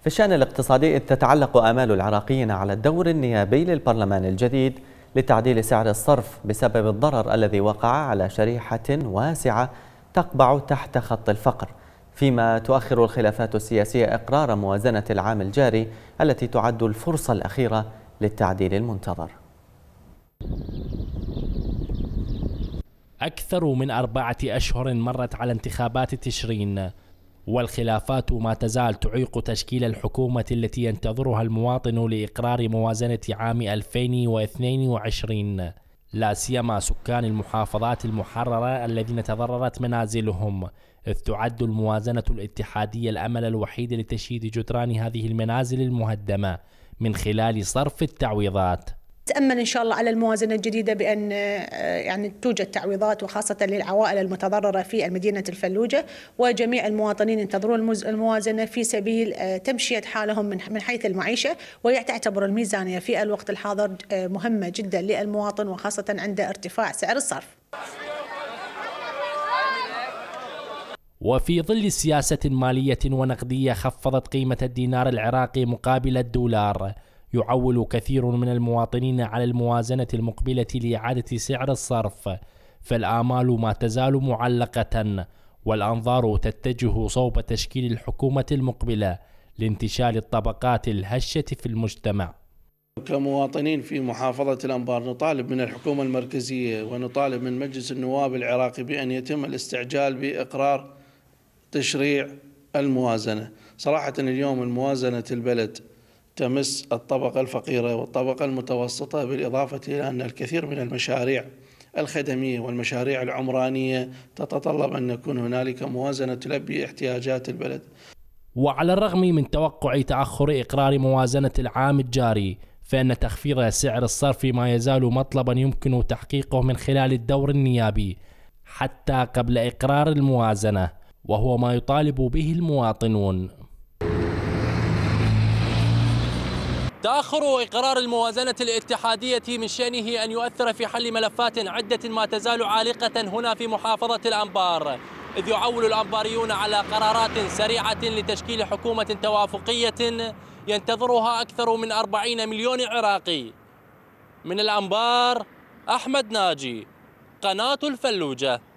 في الشأن الاقتصادي تتعلق آمال العراقيين على الدور النيابي للبرلمان الجديد لتعديل سعر الصرف بسبب الضرر الذي وقع على شريحة واسعة تقبع تحت خط الفقر فيما تؤخر الخلافات السياسية إقرار موازنة العام الجاري التي تعد الفرصة الأخيرة للتعديل المنتظر أكثر من أربعة أشهر مرت على انتخابات تشرين والخلافات ما تزال تعيق تشكيل الحكومة التي ينتظرها المواطن لإقرار موازنة عام 2022 لا سيما سكان المحافظات المحررة الذين تضررت منازلهم إذ تعد الموازنة الاتحادية الأمل الوحيد لتشييد جدران هذه المنازل المهدمة من خلال صرف التعويضات نتامل ان شاء الله على الموازنه الجديده بان آه، يعني توجد تعويضات وخاصه للعوائل المتضرره في مدينه الفلوجه وجميع المواطنين ينتظرون الموازنه في سبيل آه، تمشيه حالهم من حيث المعيشه وهي تعتبر الميزانيه في الوقت الحاضر آه، مهمه جدا للمواطن وخاصه عند ارتفاع سعر الصرف. وفي ظل سياسة مالية ونقدية خفضت قيمة الدينار العراقي مقابل الدولار يعول كثير من المواطنين على الموازنة المقبلة لإعادة سعر الصرف فالآمال ما تزال معلقة والأنظار تتجه صوب تشكيل الحكومة المقبلة لانتشال الطبقات الهشة في المجتمع كمواطنين في محافظة الأنبار نطالب من الحكومة المركزية ونطالب من مجلس النواب العراقي بأن يتم الاستعجال بإقرار تشريع الموازنة صراحة اليوم الموازنة البلد تمس الطبقة الفقيرة والطبقة المتوسطة بالإضافة إلى أن الكثير من المشاريع الخدمية والمشاريع العمرانية تتطلب أن يكون هنالك موازنة تلبي احتياجات البلد وعلى الرغم من توقع تأخر إقرار موازنة العام الجاري فإن تخفيض سعر الصرف ما يزال مطلبا يمكن تحقيقه من خلال الدور النيابي حتى قبل إقرار الموازنة وهو ما يطالب به المواطنون تاخر اقرار الموازنه الاتحاديه من شانه ان يؤثر في حل ملفات عده ما تزال عالقه هنا في محافظه الانبار اذ يعول الانباريون على قرارات سريعه لتشكيل حكومه توافقيه ينتظرها اكثر من 40 مليون عراقي من الانبار احمد ناجي قناه الفلوجه